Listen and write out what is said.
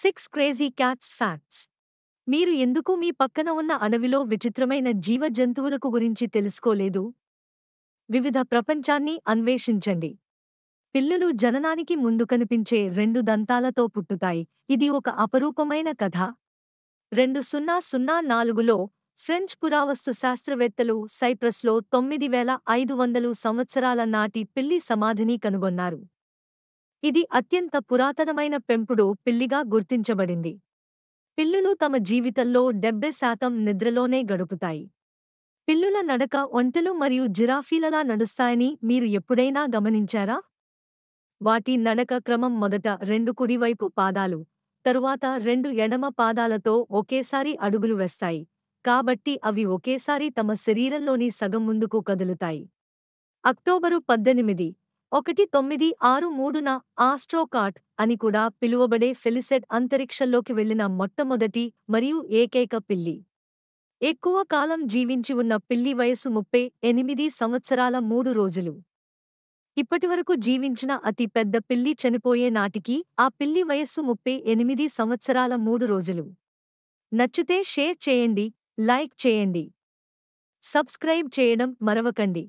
six crazy cats facts మీరు ఎందుకు మీ పక్కన ఉన్న అడవిలో విచిత్రమైన జీవ జంతువులకు గురించి తెలుసుకోలేదు వివిధ ప్రపంచాన్ని అన్వేషించండి పిల్లులు జననానికి ముందు కనిపించే రెండు దంతాలతో పుట్టుతాయి ఇది ఒక అపరూపమైన కథ రెండు సున్నా సున్నా నాలుగులో ఫ్రెంచ్ పురావస్తు శాస్త్రవేత్తలు సైప్రస్లో తొమ్మిది వేల ఐదు వందలు సంవత్సరాల నాటి పిల్లి సమాధిని కనుగొన్నారు ఇది అత్యంత పురాతనమైన పెంపుడు పిల్లిగా గుర్తించబడింది పిల్లులు తమ జీవితంలో డెబ్బై శాతం నిద్రలోనే గడుపుతాయి పిల్లుల నడక ఒంటెలు మరియు జిరాఫీలలా నడుస్తాయని మీరు ఎప్పుడైనా గమనించారా వాటి నడక క్రమం మొదట రెండు కుడివైపు పాదాలు తరువాత రెండు ఎడమ పాదాలతో ఒకేసారి అడుగులు వేస్తాయి కాబట్టి అవి ఒకేసారి తమ శరీరంలోని సగం ముందుకు కదులుతాయి అక్టోబరు పద్దెనిమిది ఒకటి తొమ్మిది ఆరు మూడున ఆస్ట్రోకాట్ అని కూడా పిలువబడే ఫెలిసెట్ అంతరిక్షంలోకి వెళ్లిన మొట్టమొదటి మరియు ఏకైక పిల్లి ఎక్కువ కాలం జీవించి ఉన్న పిల్లి వయసు ముప్పై ఎనిమిది సంవత్సరాల మూడు రోజులు ఇప్పటివరకు జీవించిన అతి పెద్ద పిల్లి చనిపోయే నాటికి ఆ పిల్లి వయస్సు ముప్పై ఎనిమిది సంవత్సరాల మూడు రోజులు నచ్చితే షేర్ చేయండి లైక్ చేయండి సబ్స్క్రైబ్ చేయడం మరవకండి